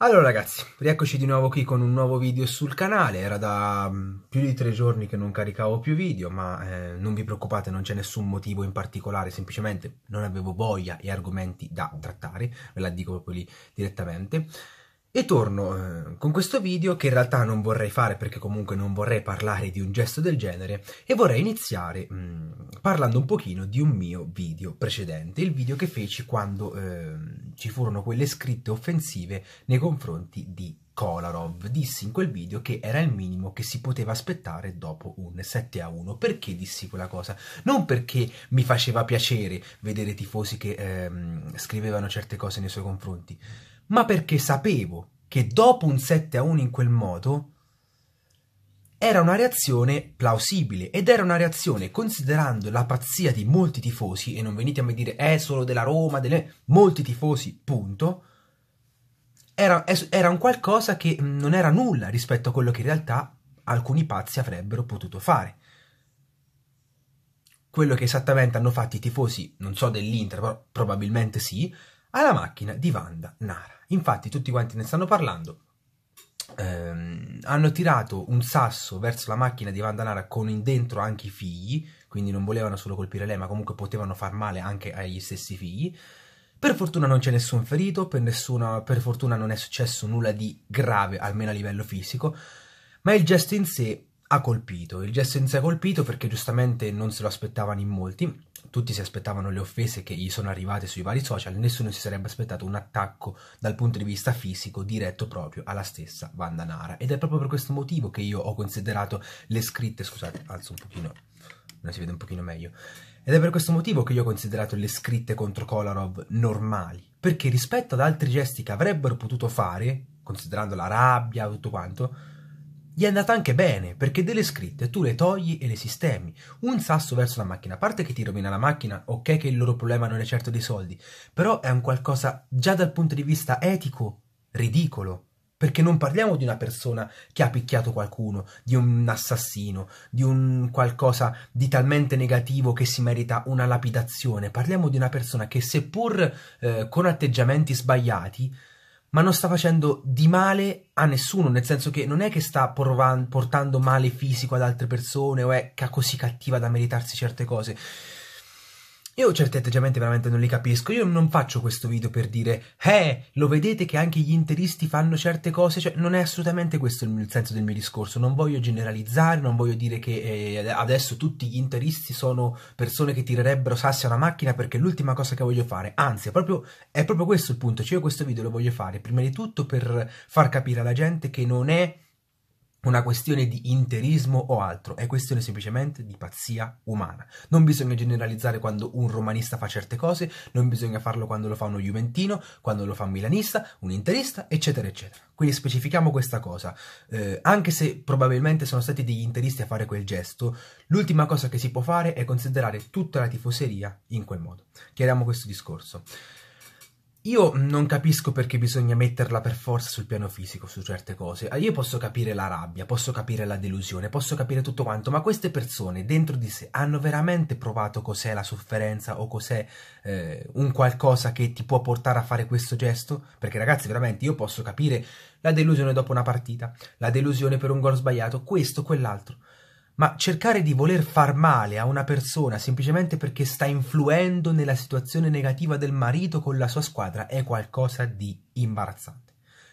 Allora ragazzi, rieccoci di nuovo qui con un nuovo video sul canale, era da mm, più di tre giorni che non caricavo più video, ma eh, non vi preoccupate, non c'è nessun motivo in particolare, semplicemente non avevo voglia e argomenti da trattare, ve la dico proprio lì direttamente. E torno eh, con questo video che in realtà non vorrei fare perché comunque non vorrei parlare di un gesto del genere e vorrei iniziare mh, mm, parlando un pochino di un mio video precedente, il video che feci quando eh, ci furono quelle scritte offensive nei confronti di Kolarov. Dissi in quel video che era il minimo che si poteva aspettare dopo un 7 a 1. Perché dissi quella cosa? Non perché mi faceva piacere vedere tifosi che eh, scrivevano certe cose nei suoi confronti ma perché sapevo che dopo un 7 a 1 in quel modo era una reazione plausibile ed era una reazione considerando la pazzia di molti tifosi e non venite a me dire è eh, solo della Roma, delle... molti tifosi, punto. Era, era un qualcosa che mm, non era nulla rispetto a quello che in realtà alcuni pazzi avrebbero potuto fare. Quello che esattamente hanno fatto i tifosi, non so dell'Inter, però probabilmente sì, alla macchina di Vanda Nara. Infatti tutti quanti ne stanno parlando. Ehm, hanno tirato un sasso verso la macchina di Vanda Nara con dentro anche i figli, quindi non volevano solo colpire lei, ma comunque potevano far male anche agli stessi figli. Per fortuna non c'è nessun ferito, per, nessuna, per fortuna non è successo nulla di grave, almeno a livello fisico, ma il gesto in sé ha colpito. Il gesto in sé ha colpito perché giustamente non se lo aspettavano in molti tutti si aspettavano le offese che gli sono arrivate sui vari social, nessuno si sarebbe aspettato un attacco dal punto di vista fisico diretto proprio alla stessa Vanda Nara. Ed è proprio per questo motivo che io ho considerato le scritte, scusate, alzo un pochino, non si vede un pochino meglio. Ed è per questo motivo che io ho considerato le scritte contro Kolarov normali, perché rispetto ad altri gesti che avrebbero potuto fare, considerando la rabbia e tutto quanto, gli è andata anche bene, perché delle scritte tu le togli e le sistemi. Un sasso verso la macchina, a parte che ti rovina la macchina, ok che il loro problema non è certo dei soldi, però è un qualcosa già dal punto di vista etico ridicolo. Perché non parliamo di una persona che ha picchiato qualcuno, di un assassino, di un qualcosa di talmente negativo che si merita una lapidazione. Parliamo di una persona che, seppur eh, con atteggiamenti sbagliati, ma non sta facendo di male a nessuno, nel senso che non è che sta portando male fisico ad altre persone o è così cattiva da meritarsi certe cose. Io certi atteggiamenti veramente non li capisco, io non faccio questo video per dire «Eh, lo vedete che anche gli interisti fanno certe cose?» Cioè, non è assolutamente questo il, mio, il senso del mio discorso, non voglio generalizzare, non voglio dire che eh, adesso tutti gli interisti sono persone che tirerebbero sassi a una macchina perché è l'ultima cosa che voglio fare, anzi, è proprio, è proprio questo il punto, cioè io questo video lo voglio fare prima di tutto per far capire alla gente che non è una questione di interismo o altro, è questione semplicemente di pazzia umana. Non bisogna generalizzare quando un romanista fa certe cose, non bisogna farlo quando lo fa uno juventino, quando lo fa un milanista, un interista, eccetera, eccetera. Quindi specifichiamo questa cosa. Eh, anche se probabilmente sono stati degli interisti a fare quel gesto, l'ultima cosa che si può fare è considerare tutta la tifoseria in quel modo. Chiariamo questo discorso. Io non capisco perché bisogna metterla per forza sul piano fisico su certe cose. Ah, io posso capire la rabbia, posso capire la delusione, posso capire tutto quanto, ma queste persone dentro di sé hanno veramente provato cos'è la sofferenza o cos'è eh, un qualcosa che ti può portare a fare questo gesto? Perché ragazzi, veramente io posso capire la delusione dopo una partita, la delusione per un gol sbagliato, questo, quell'altro ma cercare di voler far male a una persona semplicemente perché sta influendo nella situazione negativa del marito con la sua squadra è qualcosa di imbarazzante.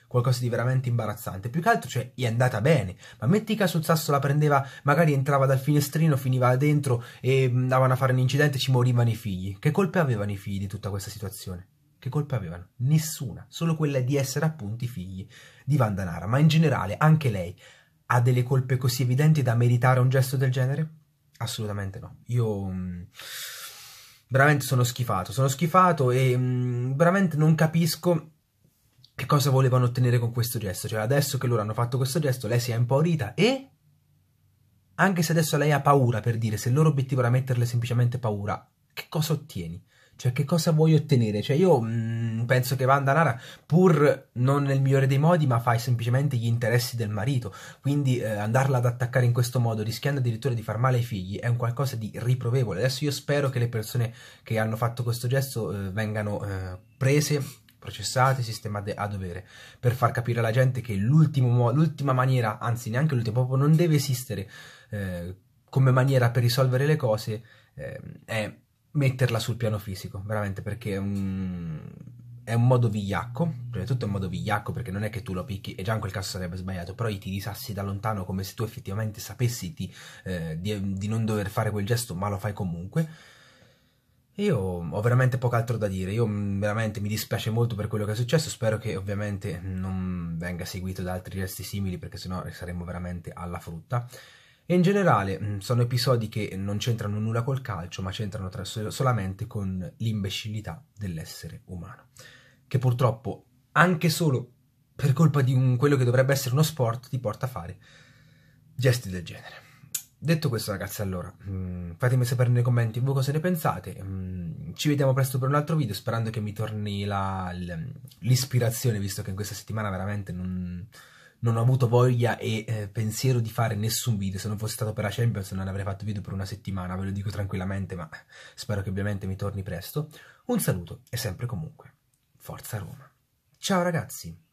Qualcosa di veramente imbarazzante. Più che altro, cioè, è andata bene. Ma metti che sul sasso la prendeva, magari entrava dal finestrino, finiva dentro e andavano a fare un incidente e ci morivano i figli. Che colpe avevano i figli di tutta questa situazione? Che colpe avevano? Nessuna, solo quella di essere appunto i figli di Vandanara, ma in generale anche lei ha delle colpe così evidenti da meritare un gesto del genere? Assolutamente no. Io mh, mm, veramente sono schifato, sono schifato e mh, mm, veramente non capisco che cosa volevano ottenere con questo gesto. Cioè, adesso che loro hanno fatto questo gesto, lei si è impaurita e anche se adesso lei ha paura per dire se il loro obiettivo era metterle semplicemente paura, che cosa ottieni? Cioè, che cosa vuoi ottenere? Cioè, io mh, mm, penso che Vanda Nara, pur non nel migliore dei modi, ma fai semplicemente gli interessi del marito. Quindi eh, andarla ad attaccare in questo modo, rischiando addirittura di far male ai figli, è un qualcosa di riprovevole. Adesso io spero che le persone che hanno fatto questo gesto eh, vengano eh, prese processate, sistemate a dovere, per far capire alla gente che l'ultima maniera, anzi neanche l'ultima, proprio non deve esistere eh, come maniera per risolvere le cose, eh, è metterla sul piano fisico, veramente, perché è un è un modo vigliacco, prima di tutto è un modo vigliacco perché non è che tu lo picchi e già in quel caso sarebbe sbagliato, però i tiri sassi da lontano come se tu effettivamente sapessi ti, eh, di, di, non dover fare quel gesto ma lo fai comunque. Io ho veramente poco altro da dire, io veramente mi dispiace molto per quello che è successo, spero che ovviamente non venga seguito da altri gesti simili perché sennò saremmo veramente alla frutta. E in generale mm, sono episodi che non c'entrano nulla col calcio, ma c'entrano tra, solamente con l'imbecillità dell'essere umano, che purtroppo anche solo per colpa di un, quello che dovrebbe essere uno sport ti porta a fare gesti del genere. Detto questo ragazzi, allora, mm, fatemi sapere nei commenti voi cosa ne pensate, mm, ci vediamo presto per un altro video, sperando che mi torni l'ispirazione, visto che in questa settimana veramente non non ho avuto voglia e eh, pensiero di fare nessun video, se non fosse stato per la Champions non avrei fatto video per una settimana, ve lo dico tranquillamente, ma spero che ovviamente mi torni presto. Un saluto e sempre comunque, forza Roma. Ciao ragazzi!